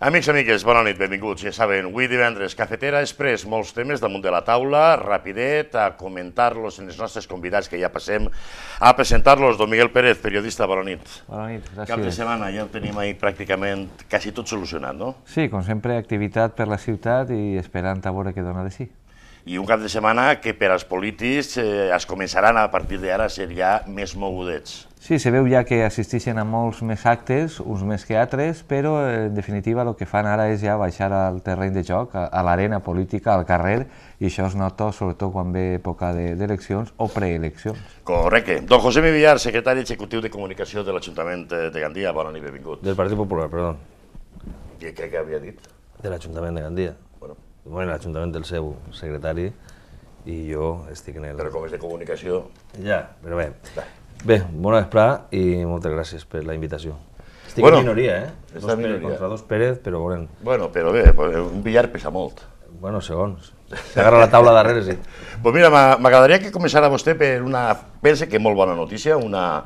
Amics i amigues, bona nit, benvinguts. Ja saben, avui divendres, Cafetera Express, molts temes damunt de la taula, rapidet, a comentar-los en els nostres convidats que ja passem, a presentar-los. Don Miguel Pérez, periodista, bona nit. Bona nit, gràcies. Cap de setmana ja el tenim ahí pràcticament quasi tot solucionat, no? Sí, com sempre, activitat per la ciutat i esperant a veure què dona de si. Sí i un cap de setmana que per als polítics eh, es començaran a partir d'ara a ser ja més mogudets. Sí, se veu ja que assisteixen a molts més actes, uns més que altres, però eh, en definitiva el que fan ara és ja baixar al terreny de joc, a, l'arena política, al carrer, i això es nota sobretot quan ve època d'eleccions de, o preeleccions. Correcte. Don José Mivillar, secretari executiu de comunicació de l'Ajuntament de Gandia, bona nit, benvingut. Del Partit Popular, perdó. I què, que havia dit? De l'Ajuntament de Gandia. Bueno. Bueno, l'Ajuntament del seu secretari i jo estic en el... Però com és de comunicació... Ja, però bé. Va. Bé, bona vesprà i moltes gràcies per la invitació. Estic bueno, en minoria, eh? Dos minoria. Pérez contra dos Pérez, però veurem. Bueno, però bé, un billar pesa molt. Bueno, segons. S'agarra la taula darrere, sí. pues mira, m'agradaria que començara vostè per una, pense que molt bona notícia, una,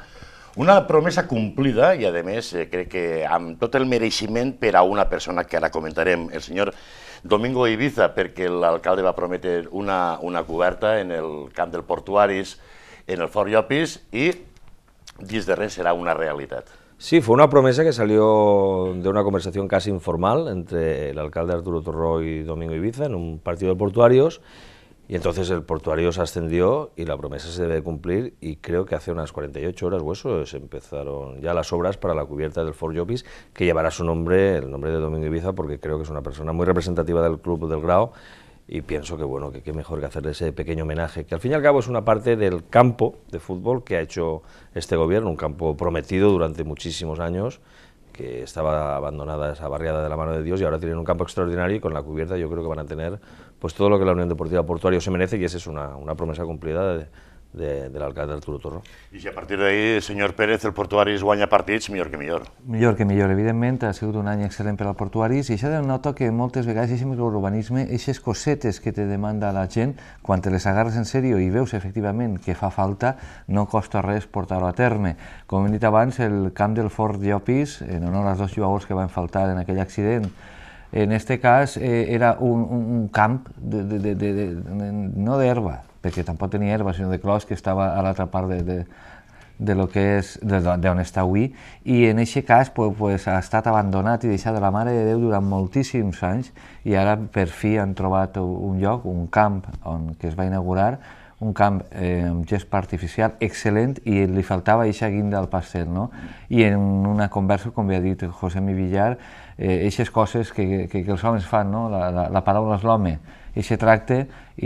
una promesa complida i, a més, eh, crec que amb tot el mereixement per a una persona que ara comentarem, el senyor Domingo Ibiza, perquè l'alcalde va prometre una, una coberta en el camp del Portuaris, en el For Yopis y, será de será una realidad. Sí, fue una promesa que salió de una conversación casi informal entre el alcalde Arturo Torró y Domingo Ibiza en un partido de portuarios y entonces el portuario se ascendió y la promesa se debe cumplir y creo que hace unas 48 horas o eso se empezaron ya las obras para la cubierta del Fort que llevará su nombre, el nombre de Domingo Ibiza porque creo que es una persona muy representativa del club del Grau y pienso que bueno, que qué mejor que hacerle ese pequeño homenaje, que al fin y al cabo es una parte del campo de fútbol que ha hecho este gobierno, un campo prometido durante muchísimos años, que estaba abandonada esa barriada de la mano de Dios y ahora tienen un campo extraordinario y con la cubierta yo creo que van a tener pues todo lo que la Unión Deportiva Portuario se merece y esa es una, una promesa cumplida de, de, de l'alcalde Arturo Torro. I si a partir d'ahir, senyor Pérez, el Portuaris guanya partits, millor que millor. Millor que millor, evidentment, ha sigut un any excel·lent per al Portuaris i això denota que moltes vegades aquest microurbanisme, aquestes cosetes que te demanda la gent, quan te les agarres en sèrio i veus efectivament que fa falta, no costa res portar-ho a terme. Com hem dit abans, el camp del Fort Llopis, en honor als dos jugadors que van faltar en aquell accident, en este cas eh, era un, un, un camp de, de, de, de, de, no d'herba, perquè tampoc tenia herba, sinó de clos, que estava a l'altra part de, de, de lo que és, d'on està avui, i en aquest cas pues, pues, ha estat abandonat i deixat de la Mare de Déu durant moltíssims anys, i ara per fi han trobat un lloc, un camp on, que es va inaugurar, un camp eh, amb gespa artificial excel·lent i li faltava eixa guinda al pastel, no? I en una conversa, com ja ha dit José Mi Villar, eh, eixes coses que, que, que els homes fan, no? La, la, la paraula és l'home, aquest tracte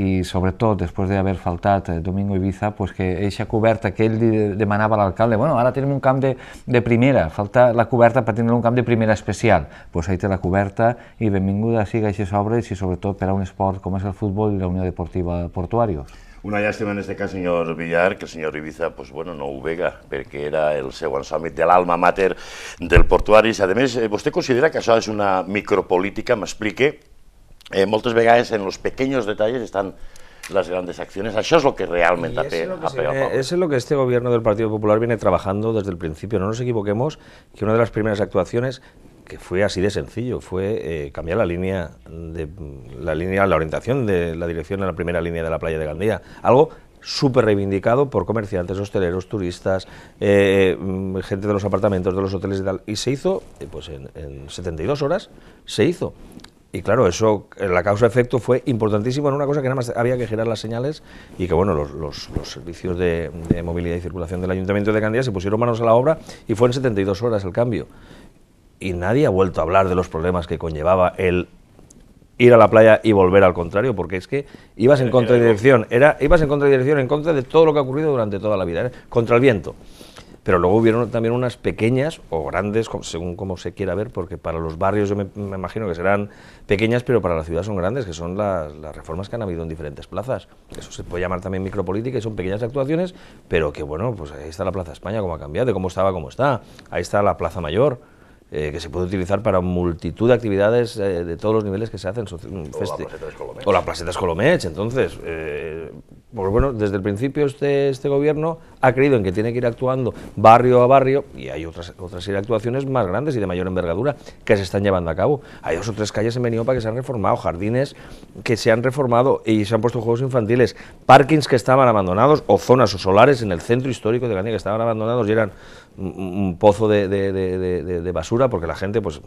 i sobretot després d'haver faltat eh, Domingo Ibiza, pues que aquesta coberta que ell demanava a l'alcalde, bueno, ara tenim un camp de, de primera, falta la coberta per tenir un camp de primera especial, pues ahí té la coberta i benvinguda siga aquestes obres i sobretot per a un esport com és el futbol i la Unió Deportiva Portuarios. Una llàstima en este cas, senyor Villar, que el senyor Ibiza pues, bueno, no ho vega, perquè era el seu ensòmit de l'alma mater del portuari. A més, eh, vostè considera que això és una micropolítica, m'explique, eh, moltes vegaes en los pequeños detalles ...están las grandes acciones. Eso es lo que realmente ha pegado... eso es lo que este gobierno del Partido Popular viene trabajando desde el principio. No nos equivoquemos que una de las primeras actuaciones que fue así de sencillo, fue eh, cambiar la línea, de, la línea, la orientación de la dirección a la primera línea de la playa de Gandía. Algo súper reivindicado por comerciantes, hosteleros, turistas, eh, mm, gente de los apartamentos, de los hoteles y tal. Y se hizo, eh, pues en, en 72 horas, se hizo y claro, eso, eh, la causa-efecto fue importantísimo en una cosa que nada más había que girar las señales y que bueno, los, los, servicios de, movilidad y circulación del Ayuntamiento de Candía se pusieron manos a la obra y fue en 72 horas el cambio. Y nadie ha vuelto a hablar de los problemas que conllevaba el ir a la playa y volver al contrario, porque es que ibas en eh, contra eh, dirección, era, ibas en contra de dirección, en contra de todo lo que ha ocurrido durante toda la vida, contra el viento pero luego hubieron también unas pequeñas o grandes, según como se quiera ver, porque para los barrios yo me, imagino que serán pequeñas, pero para la ciudad son grandes, que son las, reformas que han habido en diferentes plazas. Eso se puede llamar también micropolítica y son pequeñas actuaciones, pero que bueno, pues ahí está la Plaza España como ha cambiado, de cómo estaba, cómo está. Ahí está la Plaza Mayor eh, que se puede utilizar para multitud de actividades eh, de todos los niveles que se hacen. O la Placeta O la Placeta Escolomech. Entonces, eh, pues bueno, desde el principio este, este gobierno ha creído en que tiene que ir actuando barrio a barrio y hay otras, otras actuaciones más grandes y de mayor envergadura que se están llevando a cabo. Hay dos o tres calles en para que se han reformado, jardines que se han reformado y se han puesto juegos infantiles, parkings que estaban abandonados o zonas o solares en el centro histórico de Gandía que estaban abandonados y eran un pozo de, basura, porque la gente, pues,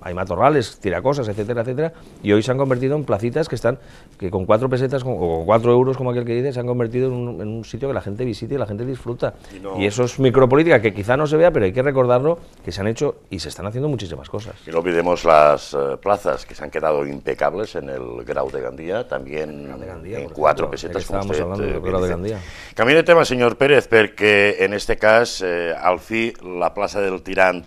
hay matorrales, tira cosas, etcétera, etcétera, y hoy se han convertido en placitas que están, que con cuatro pesetas o cuatro euros, como aquel que dice, se han convertido en un, sitio que la gente visita y la gente disfruta. Y, eso es micropolítica, que quizá no se vea, pero hay que recordarlo, que se han hecho y se están haciendo muchísimas cosas. Y no olvidemos las eh, plazas, que se han quedado impecables en el Grau de Gandía, también en cuatro pesetas. Estábamos usted, hablando Grau de Gandía. Eh, de tema, señor Pérez, porque en este caso, eh, al fin fi la plaça del Tirant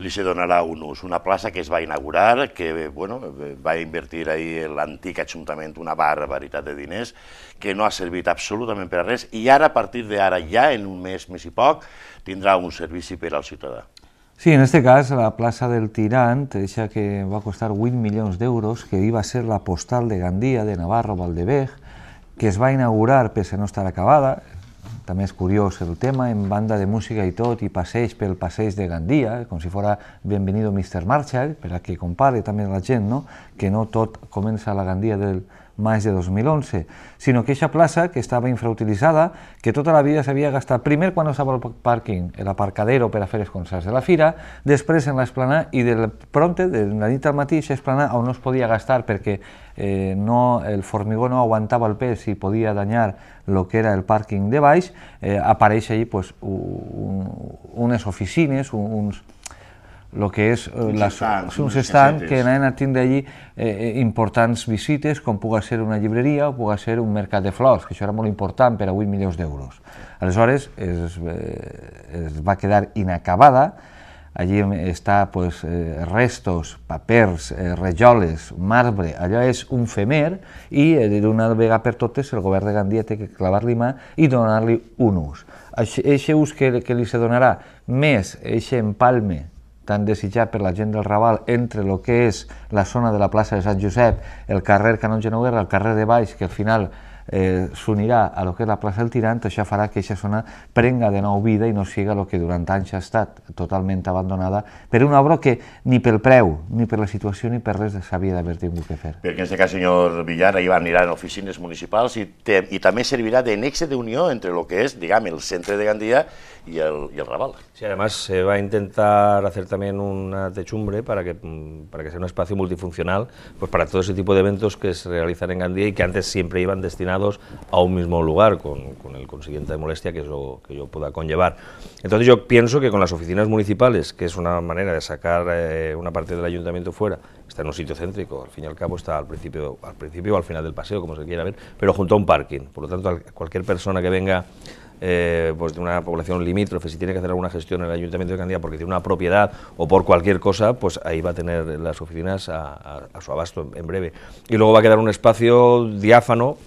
li se donarà un ús. Una plaça que es va inaugurar, que bueno, va invertir ahir l'antic Ajuntament una barbaritat de diners, que no ha servit absolutament per a res, i ara, a partir d'ara, ja en un mes, més i poc, tindrà un servici per al ciutadà. Sí, en aquest cas, la plaça del Tirant, deixa que va costar 8 milions d'euros, que iba a ser la postal de Gandia, de Navarro, Valdevej, que es va inaugurar, pese a no estar acabada, també és curiós el tema, en banda de música i tot, i passeig pel passeig de Gandia, com si fora Benvenido Mr. Marshall, per a que compare també la gent, no? que no tot comença a la Gandia del, maig de 2011, sinó que aquesta plaça, que estava infrautilitzada, que tota la vida s'havia gastat primer quan no estava el pàrquing, l'aparcadero per a fer els concerts de la fira, després en l'esplanà i del pronte, de la nit al matí, aquesta esplana on no es podia gastar perquè eh, no, el formigó no aguantava el pes i podia danyar el que era el pàrquing de baix, eh, apareix allí pues, un, unes oficines, uns, lo que és la, eh, les, estants, uns estants que anaven tindre allí eh, eh, importants visites, com puga ser una llibreria o puga ser un mercat de flors, que això era molt important per a 8 milions d'euros. Aleshores, es, eh, es va quedar inacabada, allí està pues, eh, restos, papers, eh, rajoles, marbre, allò és un femer i eh, d'una vegada per totes el govern de Gandia té que clavar-li mà i donar-li un ús. Eixe ús que, que li se donarà més eixe empalme tan desitjat per la gent del Raval, entre el que és la zona de la plaça de Sant Josep, el carrer Canonge Noguera, el carrer de Baix, que al final Eh, se unirá a lo que es la Plaza del tirante ya hará que esa zona prenga de nou vida y no siga lo que durante años ha estat totalmente abandonada pero una obra que ni pel preu, ni por la situación ni por res s'havia d'haver tenido que fer. que en este caso, señor Villar, ahí van ir a oficinas municipales y también servirá de servirà de unión entre lo que es digamos, el centro de Gandía y el, y el Raval. Sí, además se va a intentar hacer también una techumbre para que, para que sea un espacio multifuncional pues para todo ese tipo de eventos que se realizan en Gandía y que antes siempre iban destinados a un mismo lugar, con, el consiguiente de molestia que eso que yo pueda conllevar. Entonces yo pienso que con las oficinas municipales, que es una manera de sacar eh, una parte del ayuntamiento fuera, está en un sitio céntrico, al fin y al cabo está al principio, al principio o al final del paseo, como se quiera ver, pero junto a un parking. Por lo tanto, cualquier persona que venga eh, pues de una población limítrofe, si tiene que hacer alguna gestión en el Ayuntamiento de Candía porque tiene una propiedad o por cualquier cosa, pues ahí va a tener las oficinas a, su abasto en breve. Y luego va a quedar un espacio diáfano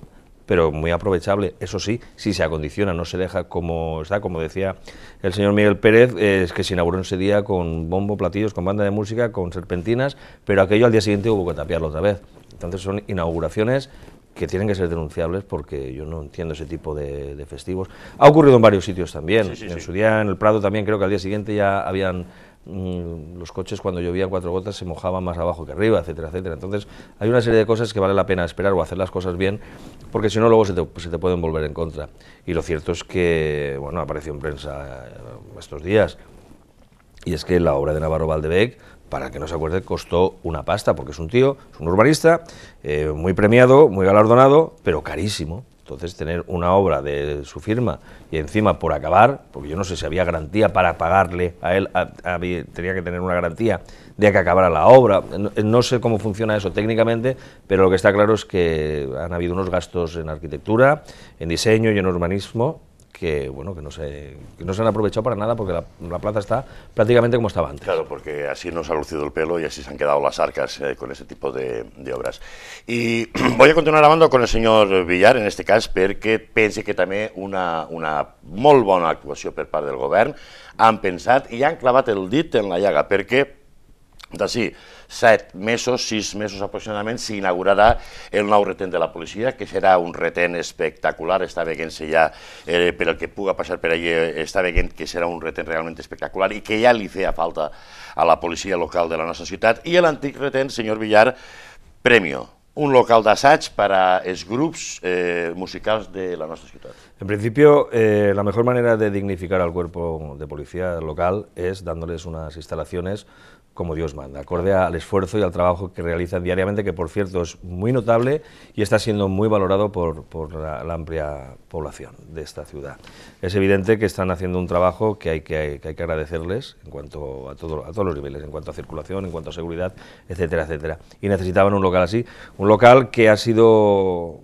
pero muy aprovechable, eso sí, si se acondiciona, no se deja como está, como decía el señor Miguel Pérez, es que se inauguró ese día con bombo, platillos, con banda de música, con serpentinas, pero aquello al día siguiente hubo que tapiarlo otra vez. Entonces son inauguraciones que tienen que ser denunciables porque yo no entiendo ese tipo de, festivos. Ha ocurrido en varios sitios también, en su día en el Prado también creo que al día siguiente ya habían Mm, los coches cuando llovía cuatro gotas se mojaban más abajo que arriba, etcétera, etcétera. Entonces hay una serie de cosas que vale la pena esperar o hacer las cosas bien, porque si no luego se te, pueden volver en contra. Y lo cierto es que, bueno, apareció en prensa eh, estos días, y es que la obra de Navarro Valdebec, para que no se acuerde, costó una pasta, porque es un tío, es un urbanista, eh, muy premiado, muy galardonado, pero carísimo. Entonces, tener una obra de su firma y encima por acabar, porque yo no sé si había garantía para pagarle a él, tenía que tener una garantía de que acabara la obra. no, sé cómo funciona eso técnicamente, pero lo que está claro es que han habido unos gastos en arquitectura, en diseño y en urbanismo que, bueno, que, no, se, que no se han aprovechado para nada porque la, la, plaza está prácticamente como estaba antes. Claro, porque así nos ha lucido el pelo y así se han quedado las arcas eh, con ese tipo de, de obras. Y voy a continuar hablando con el señor Villar, en este caso, porque pense que también una, una muy buena actuación per part del govern han pensat y han clavat el dit en la llaga, porque D'ací, set mesos, sis mesos aproximadament, s'inaugurarà el nou retén de la policia, que serà un retén espectacular, està veient-se ja, eh, per el que puga passar per allà, eh, està veient que serà un retén realment espectacular i que ja li feia falta a la policia local de la nostra ciutat. I l'antic retén, senyor Villar, premio, un local d'assaig per a els grups eh, musicals de la nostra ciutat. En principio, eh, la mejor manera de dignificar al cuerpo de policía local es dándoles unas instalaciones como Dios manda, acorde al esfuerzo y al trabajo que realizan diariamente, que por cierto es muy notable y está siendo muy valorado por, la, amplia población de esta ciudad. Es evidente que están haciendo un trabajo que hay que, hay que agradecerles en cuanto a, todo, a todos los niveles, en cuanto a circulación, en cuanto a seguridad, etcétera, etcétera. Y necesitaban un local así, un local que ha sido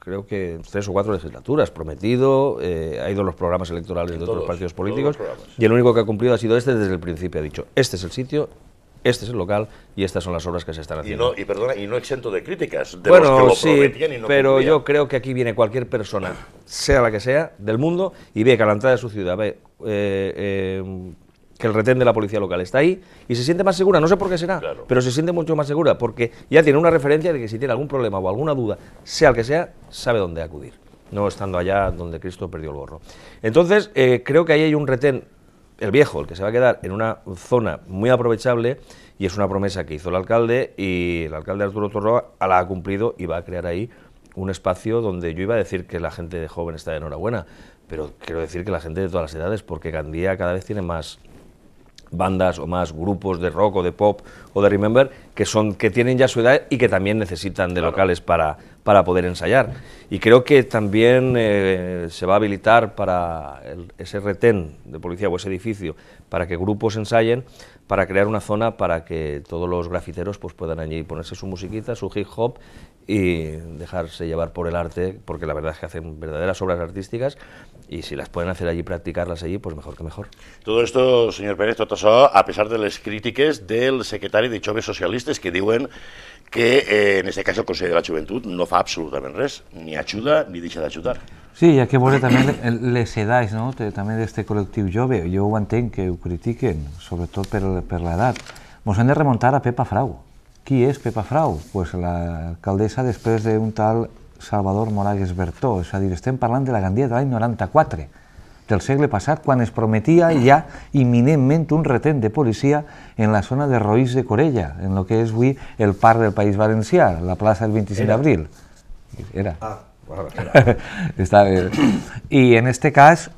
creo que tres o cuatro legislaturas, prometido, eh, ha ido a los programas electorales de otros partidos políticos y el único que ha cumplido ha sido este desde el principio, ha dicho, este es el sitio, este es el local y estas son las obras que se están haciendo. Y no, y perdona, y no exento de críticas, de bueno, que lo sí, y no pero yo creo que aquí viene cualquier persona, sea la que sea, del mundo, y ve que a la entrada de su ciudad ve eh, eh, que el retén de la policía local. Está ahí y se siente más segura, no sé por qué será, pero se siente mucho más segura porque ya tiene una referencia de que si tiene algún problema o alguna duda, sea el que sea, sabe dónde acudir, no estando allá donde Cristo perdió el gorro. Entonces, eh, creo que ahí hay un retén, el viejo, el que se va a quedar en una zona muy aprovechable y es una promesa que hizo el alcalde y el alcalde Arturo Torroa la ha cumplido y va a crear ahí un espacio donde yo iba a decir que la gente de joven está de enhorabuena, pero quiero decir que la gente de todas las edades, porque Gandía cada vez tiene más, bandas o más grupos de rock o de pop o de Remember, que, son, que tienen ya su edad y que también necesitan de locales para, para poder ensayar. Y creo que también eh, se va a habilitar para ese retén de policía o ese edificio, para que grupos ensayen, para crear una zona para que todos los grafiteros pues, puedan allí ponerse su musiquita, su hip hop y dejarse llevar por el arte, porque la verdad es que hacen verdaderas obras artísticas y si las pueden hacer allí, practicarlas allí, pues mejor que mejor. Todo esto, señor Pérez, todo a pesar de las críticas del secretario parlamentari de joves socialistes que diuen que, eh, en aquest cas, el Consell de la Joventut no fa absolutament res, ni ajuda ni deixa d'ajudar. Sí, hi ha que veure també les edats, no?, també d'aquest col·lectiu jove. Jo ho entenc, que ho critiquen, sobretot per, per l'edat. Ens hem de remuntar a Pepa Frau. Qui és Pepa Frau? Pues l'alcaldessa després d'un tal Salvador Moragues Bertó. És a dir, estem parlant de la Gandia de l'any 94 del segle passat, quan es prometia ja imminentment un retent de policia en la zona de Roís de Corella, en el que és avui el parc del País Valencià, la plaça del 25 d'abril. Era. Ah, bueno, era. Està bé. I en este cas,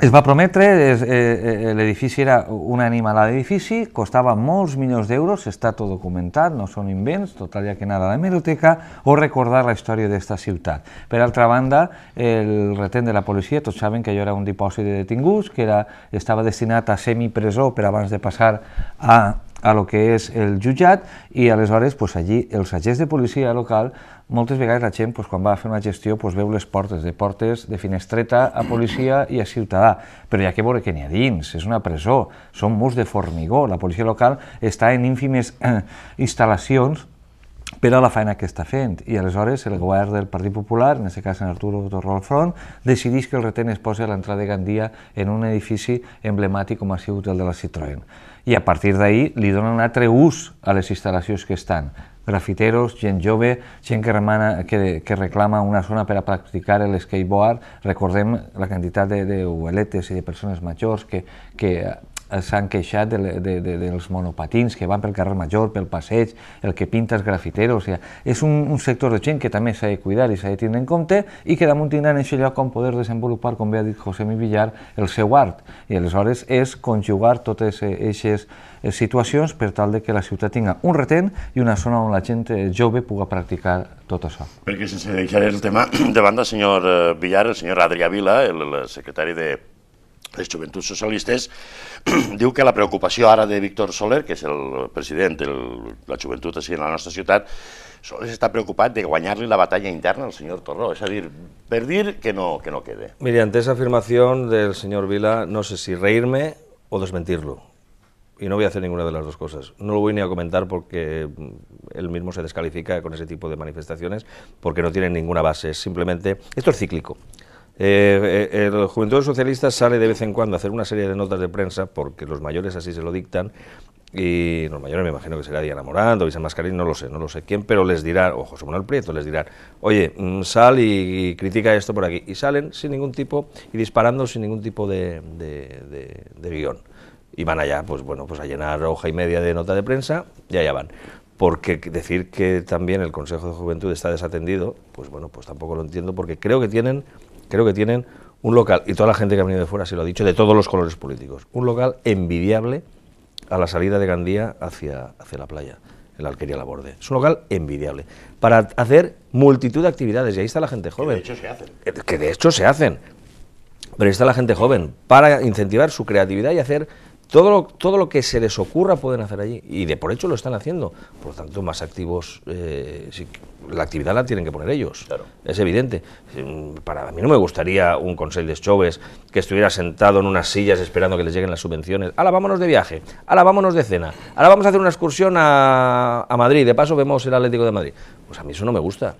es va prometre, eh, eh, l'edifici era una a l'edifici, costava molts milions d'euros, està tot documentat, no són invents, tot allà que anava a l'hemeroteca o recordar la història d'esta ciutat. Per altra banda, el retén de la policia, tots saben que allò era un dipòsit de detinguts, que era, estava destinat a semipresó per abans de passar a a lo que és el jutjat i aleshores pues, allí els agents de policia local moltes vegades la gent pues, quan va a fer una gestió pues, veu les portes de portes de finestreta a policia i a ciutadà però hi ha que veure que n'hi ha dins, és una presó són murs de formigó, la policia local està en ínfimes eh, instal·lacions per a la feina que està fent. I aleshores el govern del Partit Popular, en aquest cas en Arturo Torrol Front, decideix que el retén es posi a l'entrada de Gandia en un edifici emblemàtic com ha sigut el de la Citroën i a partir d'ahir li donen un altre ús a les instal·lacions que estan. Grafiteros, gent jove, gent que, remana, que, que reclama una zona per a practicar l'skateboard. Recordem la quantitat de, de ueletes i de persones majors que, que s'han queixat de, de, de, dels monopatins que van pel carrer Major, pel passeig, el que pinta els grafitero, o sigui, és un, un sector de gent que també s'ha de cuidar i s'ha de tindre en compte i que damunt tindran en aquest lloc com poder desenvolupar, com bé ha dit José Mivillar, el seu art. I aleshores és conjugar totes aquestes eh, eh, situacions per tal de que la ciutat tinga un retén i una zona on la gent eh, jove puga practicar tot això. Perquè sense deixar el tema de banda, senyor Villar, el senyor Adrià Vila, el, el secretari de les Joventuts socialistas, digo que la preocupación ahora de Víctor Soler, que es el presidente de la juventud así en la nuestra ciudad... Soler está preocupat de guanyar la batalla interna al señor Torró, ...es a dir, perdir que no, que no quede. Miriam, ante esa afirmación del señor Vila, no sé si reírme o desmentirlo. Y no voy a hacer ninguna de las dos cosas. No lo voy ni a comentar porque mm, él mismo se descalifica con ese tipo de manifestaciones, porque no tienen ninguna base. Simplemente, esto es cíclico. Eh, eh, el Juventud Socialista sale de vez en cuando a hacer una serie de notas de prensa, porque los mayores así se lo dictan, y los mayores me imagino que será Diana Morán, Luisa Mascarín, no lo sé, no lo sé quién, pero les dirá, o José Manuel Prieto, les dirá... oye, mm, sal y, critica esto por aquí, y salen sin ningún tipo, y disparando sin ningún tipo de, de, de, de guión. Y van allá, pues bueno, pues a llenar hoja y media de nota de prensa, y allá van porque decir que también el Consejo de Juventud está desatendido, pues bueno, pues tampoco lo entiendo, porque creo que tienen creo que tienen un local, y toda la gente que ha venido de fuera se lo ha dicho, de todos los colores políticos, un local envidiable a la salida de Gandía hacia, hacia la playa, en la Alquería Laborde. Es un local envidiable, para hacer multitud de actividades, y ahí está la gente joven. Que de hecho se hacen. Que, de hecho se hacen, pero ahí está la gente joven, para incentivar su creatividad y hacer todo lo, todo lo que se les ocurra pueden hacer allí, y de por hecho lo están haciendo, por lo tanto más activos, eh, la actividad la tienen que poner ellos. Claro. Es evidente. Mm, para mí no me gustaría un Consejo de Choves que estuviera sentado en unas sillas esperando que les lleguen las subvenciones. Ahora vámonos de viaje, ahora vámonos de cena, ahora vamos a hacer una excursión a Madrid, de paso vemos el Atlético de Madrid. Pues a mí eso no me gusta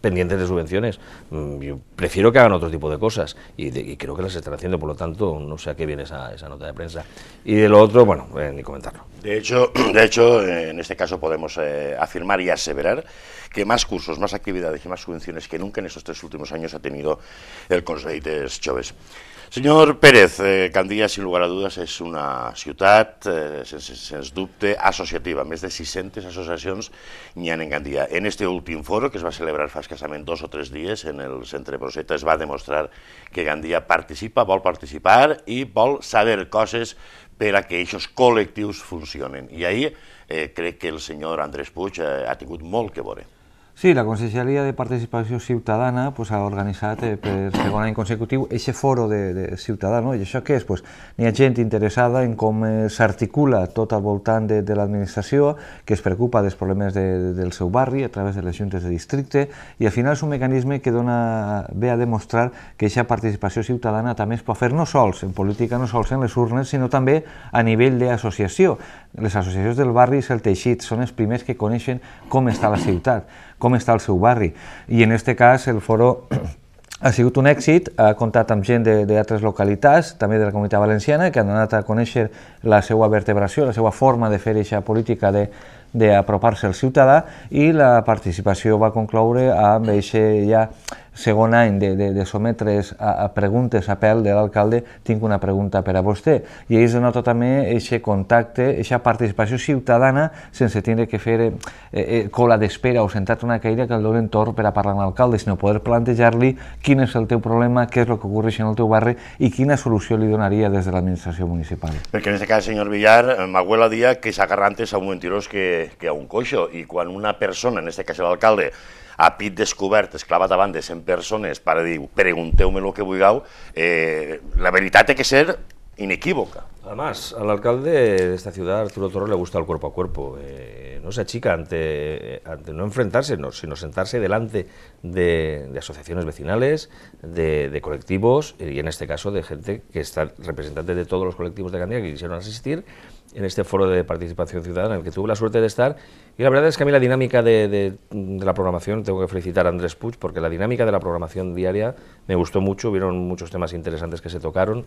pendientes de subvenciones. Mm, yo prefiero que hagan otro tipo de cosas y, creo que las están haciendo, por lo tanto, no sé a qué viene esa, nota de prensa. Y de lo otro, bueno, eh, ni comentarlo. De hecho, de hecho, eh, en este caso podemos eh, afirmar y aseverar que más cursos, más actividades y más subvenciones que nunca en estos tres últimos años ha tenido el Consejo de Choves. Senyor Pérez, eh, Gandia, sin lugar a dudas, és una ciutat, eh, sense, dubte, associativa. Més de 600 associacions n'hi ha en Gandia. En este últim foro, que es va celebrar fa escassament dos o tres dies en el centre Broseta, es va demostrar que Gandia participa, vol participar i vol saber coses per a que aquests col·lectius funcionen. I ahir eh, crec que el senyor Andrés Puig eh, ha tingut molt que veure. Sí, la Conselleria de Participació Ciutadana pues, ha organitzat eh, per segon any consecutiu aquest foro de, de ciutadà, no? i això què és? Pues, hi ha gent interessada en com eh, s'articula tot al voltant de, de l'administració, que es preocupa dels problemes de, del seu barri a través de les juntes de districte, i al final és un mecanisme que dona, ve a demostrar que aquesta participació ciutadana també es pot fer no sols en política, no sols en les urnes, sinó també a nivell d'associació. Les associacions del barri és el teixit, són els primers que coneixen com està la ciutat com està el seu barri. I en aquest cas el foro ha sigut un èxit, ha comptat amb gent d'altres localitats, també de la comunitat valenciana, que han anat a conèixer la seva vertebració, la seva forma de fer aquesta política de d'apropar-se al ciutadà i la participació va concloure amb aquest ja segon any de, de, de sometre's a, a preguntes a pèl de l'alcalde, tinc una pregunta per a vostè. I ells nota també aquest contacte, aquesta participació ciutadana sense tindre que fer eh, eh, cola d'espera o sentat una caïda que el donen torn per a parlar amb l'alcalde, sinó poder plantejar-li quin és el teu problema, què és el que ocorreix en el teu barri i quina solució li donaria des de l'administració municipal. Perquè en aquest cas, senyor Villar, eh, m'agüela dia que s'agarrantes a un mentirós que, que a un coixo i quan una persona, en aquest cas l'alcalde, a pit descobert es en Personas de 100 persones para que eh, la verdad tiene que ser inequívoca. Además, al alcalde de esta ciudad, Arturo Torres, le gusta el cuerpo a cuerpo. Eh, no se achica ante, no enfrentarse, sino sentarse delante de, asociaciones vecinales, de, de, colectivos y en este caso de gente que está representante de todos los colectivos de Gandía que quisieron asistir en este foro de participación ciudadana en el que tuve la suerte de estar. Y la verdad es que a mí la dinámica de, la programación, tengo que felicitar a Andrés Puch porque la dinámica de la programación diaria me gustó mucho, hubo muchos temas interesantes que se tocaron.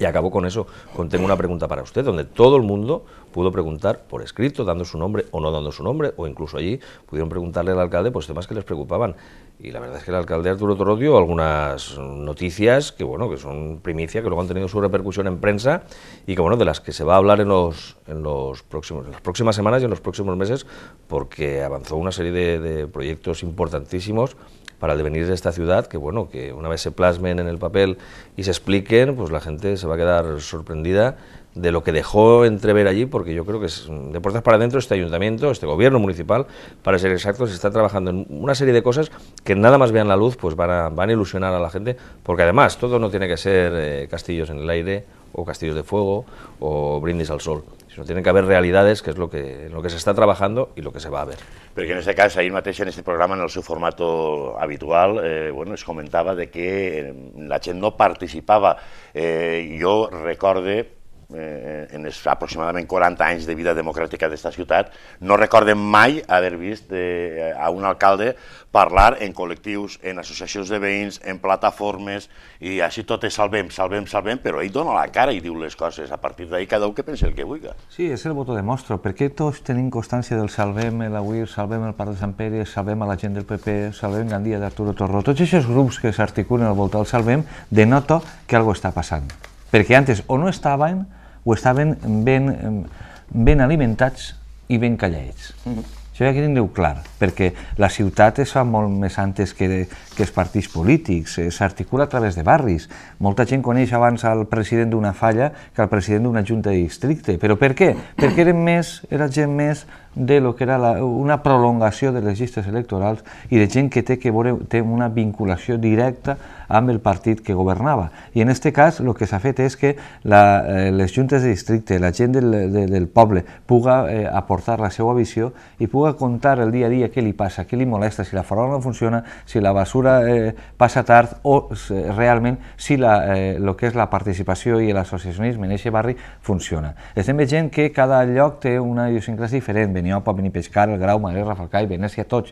Y acabo con eso, con tengo una pregunta para usted, donde todo el mundo pudo preguntar por escrito, dando su nombre o no dando su nombre, o incluso allí pudieron preguntarle al alcalde pues temas que les preocupaban. Y la verdad es que el alcalde Arturo Toro dio algunas noticias que bueno, que son primicia, que luego han tenido su repercusión en prensa y que bueno, de las que se va a hablar en los, en los próximos, en las próximas semanas y en los próximos meses, porque avanzó una serie de proyectos importantísimos para devenir de esta ciudad, que bueno, que una vez se plasmen en el papel y se expliquen, pues la gente se va a quedar sorprendida de lo que dejó entrever allí, porque yo creo que es, de puertas para adentro este ayuntamiento, este gobierno municipal, para ser exactos, se está trabajando en una serie de cosas que nada más vean la luz, pues van a, ilusionar a la gente, porque además todo no tiene que ser eh, castillos en el aire o castillos de fuego o brindis al sol tienen que haber realidades, que es lo que, lo que se está trabajando y lo que se va a ver. Pero que en este caso, ahí en este programa, en su formato habitual, eh, bueno, es comentaba de que la chen no participaba eh, Yo recordé. eh, en els aproximadament 40 anys de vida democràtica d'esta ciutat, no recorden mai haver vist eh, a un alcalde parlar en col·lectius, en associacions de veïns, en plataformes, i així tot és salvem, salvem, salvem, però ell dona la cara i diu les coses. A partir d'ahir cada un que pensi el que vulgui. Sí, és el voto de mostro. Per què tots tenim constància del salvem el UIR, salvem el Parc de Sant Pere, salvem a la gent del PP, salvem Gandia d'Arturo Torró? Tots aquests grups que s'articulen al voltant del salvem denota que alguna cosa està passant. Perquè antes o no estaven, ho estaven ben, ben alimentats i ben callats. Mm -hmm. Això ja que tindreu clar, perquè la ciutat es fa molt més antes que, que els partits polítics, eh, s'articula a través de barris. Molta gent coneix abans el president d'una falla que el president d'una junta de districte. Però per què? Perquè eren més, era gent més de lo que era la, una prolongació de les llistes electorals i de gent que té que veure, té una vinculació directa amb el partit que governava. I en aquest cas el que s'ha fet és que la, eh, les juntes de districte, la gent del, de, del poble, puga eh, aportar la seva visió i puga contar el dia a dia què li passa, què li molesta, si la farola no funciona, si la basura eh, passa tard o eh, realment si la, eh, lo que és la participació i l'associacionisme en aquest barri funciona. Estem veient que cada lloc té una idiosincràsia diferent, Perpinyà, pot venir Pescar, el Grau, Madrid, Rafalcai, Venècia, tots,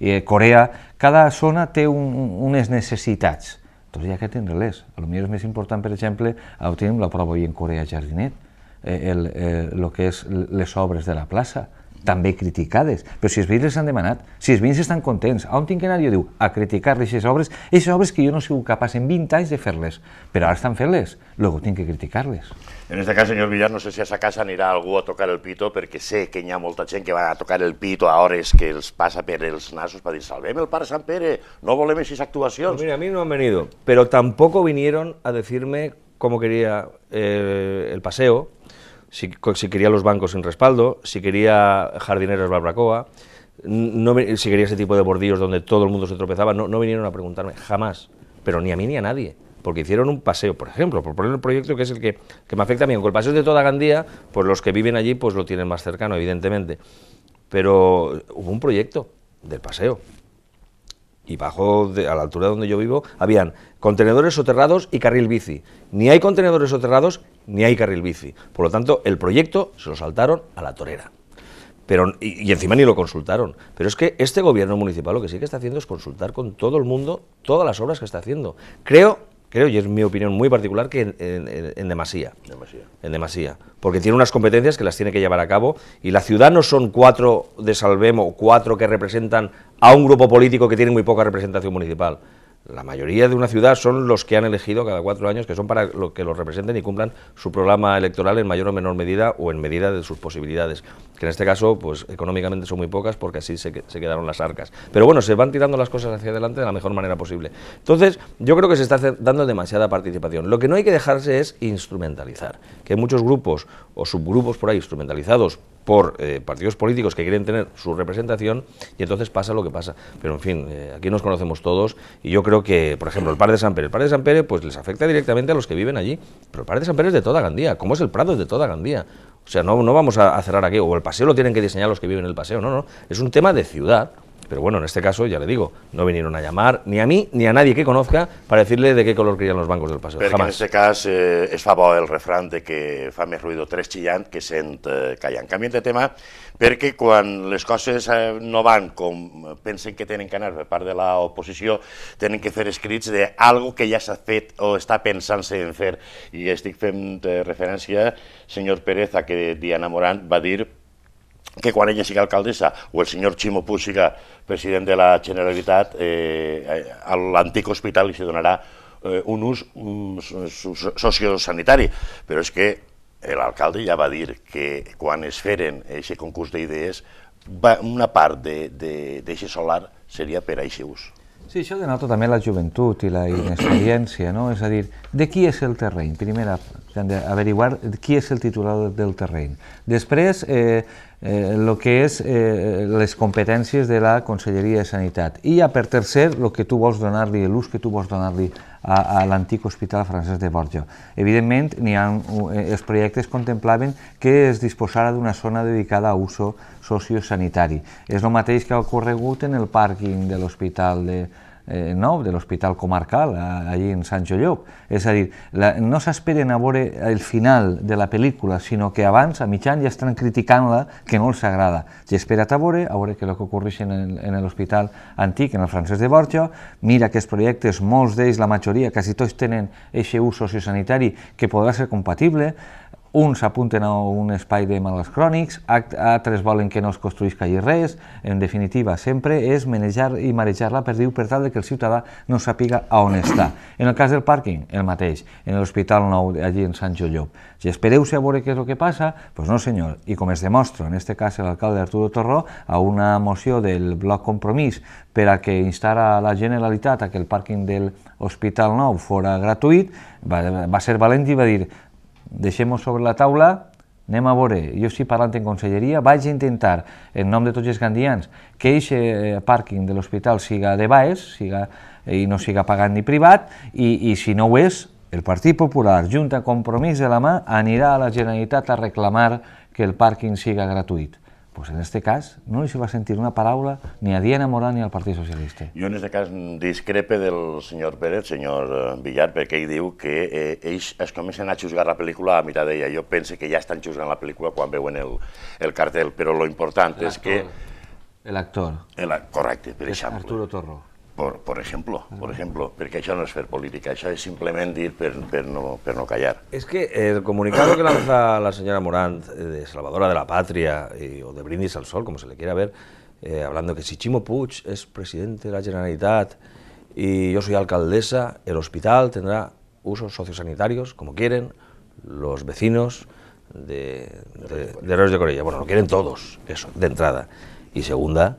eh, Corea, cada zona té un, unes necessitats, doncs hi ha que atendre-les. millor és més important, per exemple, ho tenim la prova avui en Corea Jardinet, eh, el, el, eh, el, el que és les obres de la plaça, també criticades. Però si els veïns les han demanat, si els veïns estan contents, a on tinc que anar? Jo diu, a criticar aquestes obres, aquestes obres que jo no he sigut capaç en 20 anys de fer-les, però ara estan fent-les, luego tinc que criticar-les. En este cas, senyor Villar, no sé si a sa casa anirà algú a tocar el pito, perquè sé que hi ha molta gent que va a tocar el pito a hores que els passa per els nassos per dir, salvem el pare Sant Pere, no volem aquestes actuacions. Pues mira, a mí no han venido, però tampoc vinieron a decirme com quería eh, el paseo, si, quería los bancos sin respaldo, si quería jardineros barbacoa, no, si quería ese tipo de bordillos donde todo el mundo se tropezaba, no, vinieron a preguntarme jamás, pero ni a mí ni a nadie porque hicieron un paseo, por ejemplo, por poner el proyecto que es el que, me afecta a mí, aunque el paseo de toda Gandía, pues los que viven allí pues lo tienen más cercano, evidentemente. Pero hubo un proyecto del paseo, y bajo a la altura donde yo vivo, habían contenedores soterrados y carril bici. Ni hay contenedores soterrados ni hay carril bici. Por lo tanto, el proyecto se lo saltaron a la torera. Pero, y, encima ni lo consultaron. Pero es que este gobierno municipal lo que sí que está haciendo es consultar con todo el mundo todas las obras que está haciendo. Creo creo, y es mi opinión muy particular, que en, demasía. en, demasía. Porque tiene unas competencias que las tiene que llevar a cabo y la ciudad no son cuatro de Salvemo, cuatro que representan a un grupo político que tiene muy poca representación municipal la mayoría de una ciudad son los que han elegido cada cuatro años, que son para lo que los representen y cumplan su programa electoral en mayor o menor medida o en medida de sus posibilidades, que en este caso, pues económicamente son muy pocas porque así se, se quedaron las arcas. Pero bueno, se van tirando las cosas hacia adelante de la mejor manera posible. Entonces, yo creo que se está dando demasiada participación. Lo que no hay que dejarse es instrumentalizar, que muchos grupos o subgrupos por ahí instrumentalizados por eh, partidos políticos que quieren tener su representación y entonces pasa lo que pasa. Pero en fin, eh, aquí nos conocemos todos y yo creo que, por ejemplo, el par de San Pérez, el par de San Pérez pues les afecta directamente a los que viven allí, pero el par de San Pérez es de toda Gandía, como es el Prado es de toda Gandía. O sea, no, no vamos a cerrar aquí, o el paseo lo tienen que diseñar los que viven en el paseo, no, no, es un tema de ciudad Pero bueno, en este caso, ya le digo, no vinieron a llamar ni a mí ni a nadie que conozca para decirle de qué color querían los bancos del paseo. Pero Jamás. en este cas eh, es fa bo el refran de que fa més ruido tres chillant que sent eh, callant. Canviem de tema porque quan les coses eh, no van com pensen que tenen que ganar per part de la oposició, tenen que fer scripts de algo que ja s'ha fet o està pensant en fer. Y estic fent eh, referència, senyor Pérez, a que Diana Morant va decir que quan ella sigui alcaldessa o el senyor Ximo Puig siga president de la Generalitat, eh, a l'antic hospital li se donarà eh, un ús un, sociosanitari, però és que l'alcalde ja va dir que quan es feren aquest concurs d'idees, una part d'aquest solar seria per a aquest ús. Sí, això denota també la joventut i la inexperiència, no? És a dir, de qui és el terreny? Primera, hem d'averiguar qui és el titular del terreny. Després, eh, el eh, que és eh, les competències de la Conselleria de Sanitat. I ja per tercer, el que tu vols donar-li, l'ús que tu vols donar-li a, a l'antic hospital francès de Borja. Evidentment, ha, eh, els projectes contemplaven que es disposara d'una zona dedicada a uso sociosanitari. És el mateix que ha ocorregut en el pàrquing de l'hospital de Borja eh, nou de l'Hospital Comarcal, allà allí en Sant Jollop. És a dir, la, no s'esperen a veure el final de la pel·lícula, sinó que abans, a mitjan, ja estan criticant-la, que no els agrada. I espera't a veure, a veure que el que ocorreix en, en l'Hospital Antic, en el Francesc de Borja, mira aquests projectes, molts d'ells, la majoria, quasi tots tenen aquest ús sociosanitari que podrà ser compatible, uns apunten a un espai de males crònics, altres volen que no es construïsca allí res, en definitiva, sempre és manejar i marejar la perdiu per tal que el ciutadà no sàpiga a on està. En el cas del pàrquing, el mateix, en l'Hospital Nou, allí en Sant Jolló. Si espereu-se a veure què és el que passa, doncs pues no senyor, i com es demostra, en este cas l'alcalde Arturo Torró, a una moció del bloc Compromís per a que instara la Generalitat a que el pàrquing del Hospital Nou fora gratuït, va, va ser valent i va dir deixem-ho sobre la taula, anem a veure, jo estic parlant en conselleria, vaig intentar, en nom de tots els gandians, que aquest eh, pàrquing de l'hospital siga de Baes, siga, eh, i no siga pagant ni privat, i, i si no ho és, el Partit Popular, junta compromís de la mà, anirà a la Generalitat a reclamar que el pàrquing siga gratuït. Pues en este cas no li se va sentir una paraula ni a Diana Morán ni al Partit Socialista. Jo en aquest cas discrepe del senyor Pérez, senyor eh, Villar, perquè ell diu que eh, ells es comencen a xusgar la pel·lícula a mirar d'ella. Jo penso que ja estan xusgant la pel·lícula quan veuen el, el cartell, però lo important és que... L'actor. Correcte, per exemple. Arturo Torro. Por, ejemplo, por ah. ejemplo, porque no es fer política, eso es simplemente ir para no, callar. Es que el comunicado que lanza la señora Morán eh, de Salvadora de la Patria o de Brindis al Sol, como se le quiera ver, eh, hablando que si Chimo Puig es presidente de la Generalitat y yo soy alcaldesa, el hospital tendrá usos sociosanitarios, como quieren, los vecinos de, de, de, de Corella. Bueno, lo quieren todos, eso, de entrada. Y segunda,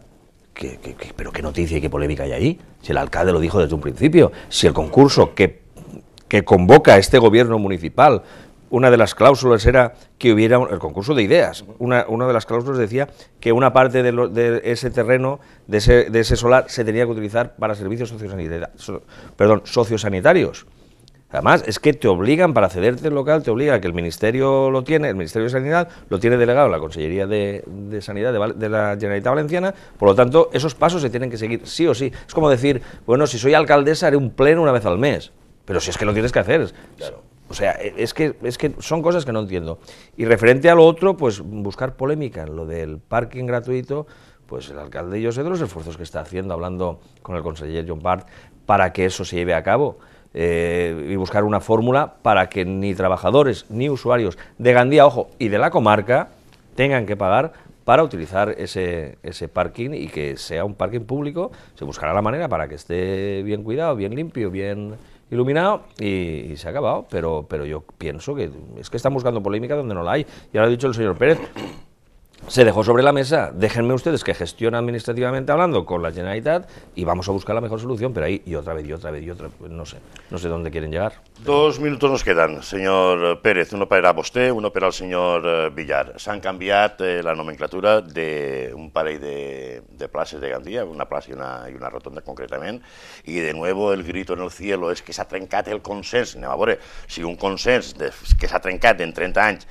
pero qué noticia y qué polémica hay ahí? Si el alcalde lo dijo desde un principio, si el concurso que, convoca este gobierno municipal, una de las cláusulas era que hubiera el concurso de ideas. Una, de las cláusulas decía que una parte de, ese terreno, de ese, solar, se tenía que utilizar para servicios sociosanitarios. sociosanitarios. Además, es que te obligan, para cederte el local, te obliga a que el Ministerio lo tiene, el Ministerio de Sanidad lo tiene delegado en la Consellería de, Sanidad de, la Generalitat Valenciana, por lo tanto, esos pasos se tienen que seguir sí o sí. Es como decir, bueno, si soy alcaldesa haré un pleno una vez al mes, pero si es que lo tienes que hacer. O sea, e, es que, es que son cosas que no entiendo. Y referente a lo otro, pues buscar polémica en lo del parking gratuito, pues el alcalde yo sé de los esfuerzos que está haciendo, hablando con el conseller John Bart, para que eso se lleve a cabo. Eh, y buscar una fórmula para que ni trabajadores ni usuarios de Gandía, ojo, y de la comarca tengan que pagar para utilizar ese, ese parking y que sea un parking público. Se buscará la manera para que esté bien cuidado, bien limpio, bien iluminado y, se ha acabado. Pero, pero yo pienso que es que están buscando polémica donde no la hay. Ya lo ha dicho el señor Pérez, se dejó sobre la mesa, déjenme ustedes que gestione administrativamente hablando con la Generalitat y vamos a buscar la mejor solución, pero ahí y otra vez, y otra vez, y otra vez, pues no sé, no sé dónde quieren llegar. Dos minutos nos quedan, señor Pérez, uno para usted, uno para el señor eh, Villar. Se han cambiado eh, la nomenclatura de un de, de plazas de Gandía, una plaza y una, una rotonda concretamente, y de nuevo el grito en el cielo es que se atrencate el consens, si un consens que se atrencate en 30 años.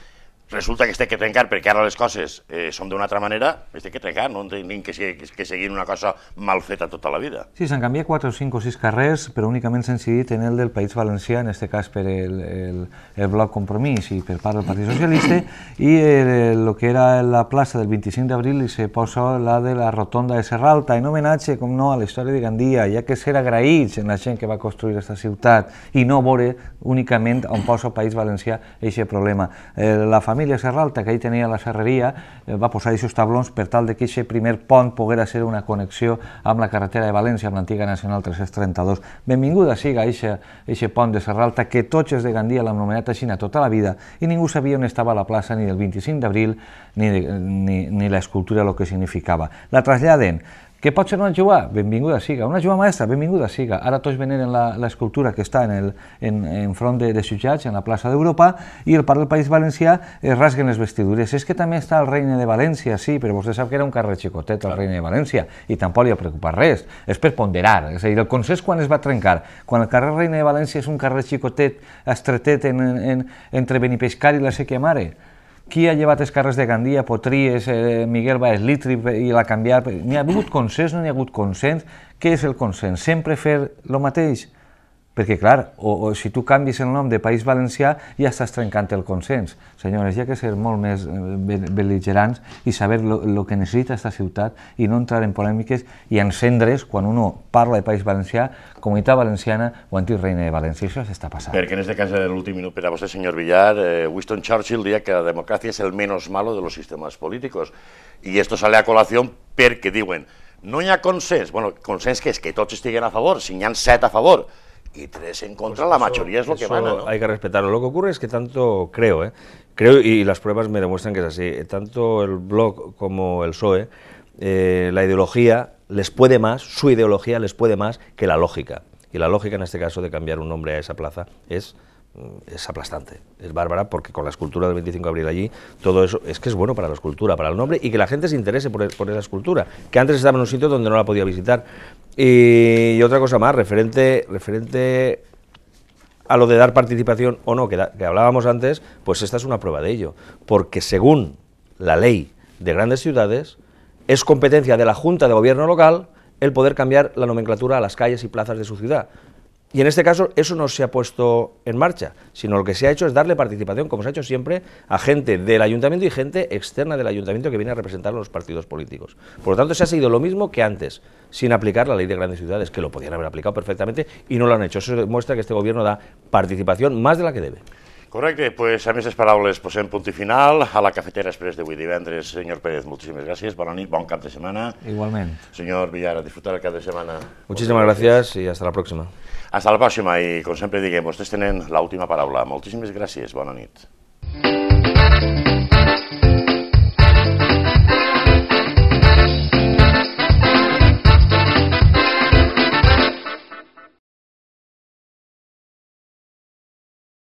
resulta que es té que trencar perquè ara les coses eh, són d'una altra manera, es té que trencar, no tenim que, que seguir una cosa mal feta tota la vida. Sí, s'han canviat 4, 5 o 6 carrers, però únicament s'ha incidit en el del País Valencià, en aquest cas per el, el, el bloc Compromís i per part del Partit Socialista, i el, el que era la plaça del 25 d'abril i se posa la de la rotonda de Serralta, en homenatge, com no, a la història de Gandia, ja que ser agraïts en la gent que va construir aquesta ciutat i no veure únicament on posa el País Valencià aquest problema. Eh, la família família Serralta, que ahir tenia la serreria, eh, va posar aquests tablons per tal de que aquest primer pont poguera ser una connexió amb la carretera de València, amb l'antiga Nacional 332. Benvinguda siga aquest pont de Serralta, que tots els de Gandia l'han anomenat així tota la vida i ningú sabia on estava la plaça ni del 25 d'abril ni, ni, ni l'escultura, el que significava. La traslladen que pot ser una jugada? Benvinguda siga. Una jugada maestra? Benvinguda siga. Ara tots veneren l'escultura que està en, el, en, en front de, de Sujats, en la plaça d'Europa, i el parc del País Valencià es eh, rasguen les vestidures. És que també està el reine de València, sí, però vostè sap que era un carrer xicotet, el reine de València, i tampoc li ha preocupat res. És per ponderar. És a dir, el consens quan es va trencar? Quan el carrer reine de València és un carrer xicotet, estretet en, en, entre Benipescar i la Sequia Mare? qui ha llevat els carrers de Gandia, Potries, eh, Miguel Baez Litri eh, i la canviar... N'hi ha hagut consens, no n'hi ha hagut consens? Què és el consens? Sempre fer el mateix? Perquè, clar, o, o si tu canvis el nom de País Valencià ja estàs trencant el consens. Senyores, hi ha que ser molt més eh, beligerants i saber el que necessita aquesta ciutat i no entrar en polèmiques i encendre's quan uno parla de País Valencià, Comunitat Valenciana o Antic Reina de València. això s'està passant. Perquè en este cas, en l'últim minut per a vostè, senyor Villar, eh, Winston Churchill diria que la democràcia és el menys malo de los sistemas políticos. I esto sale a colació perquè diuen no hi ha consens, bueno, consens que és que tots estiguen a favor, si n'hi ha set a favor, y tres en pues contra, la mayoría es lo que van Hay que respetarlo. Lo que ocurre es que tanto creo, ¿eh? creo y las pruebas me demuestran que es así, eh, tanto el blog como el PSOE, eh, la ideología les puede más, su ideología les puede más que la lógica. Y la lógica en este caso de cambiar un nombre a esa plaza es Mm, es aplastante, es bárbara, porque con la escultura del 25 de abril allí, todo eso es que es bueno para la escultura, para el nombre, y que la gente se interese por, esa escultura, que antes estaba en un sitio donde no la podía visitar. Y, otra cosa más, referente, referente a lo de dar participación o no, que, que hablábamos antes, pues esta es una prueba de ello, porque según la ley de grandes ciudades, es competencia de la Junta de Gobierno local el poder cambiar la nomenclatura a las calles y plazas de su ciudad. Y en este caso eso no se ha puesto en marcha, sino lo que se ha hecho es darle participación, como se ha hecho siempre, a gente del ayuntamiento y gente externa del ayuntamiento que viene a representar a los partidos políticos. Por lo tanto, se ha seguido lo mismo que antes, sin aplicar la ley de grandes ciudades, que lo podían haber aplicado perfectamente y no lo han hecho. Eso demuestra que este gobierno da participación más de la que debe. Correcto, pues, a aquestes pues en punto y final a la cafetera express de divendres. señor Pérez, muchísimas gracias, bona nit, bon cap de semana. Igualmente. Señor Villar, disfrutar el cap de semana. Muchísimas gracias y hasta la próxima. Hasta la pròxima i, com sempre diguem, vostès tenen l'última paraula. Moltíssimes gràcies. Bona nit.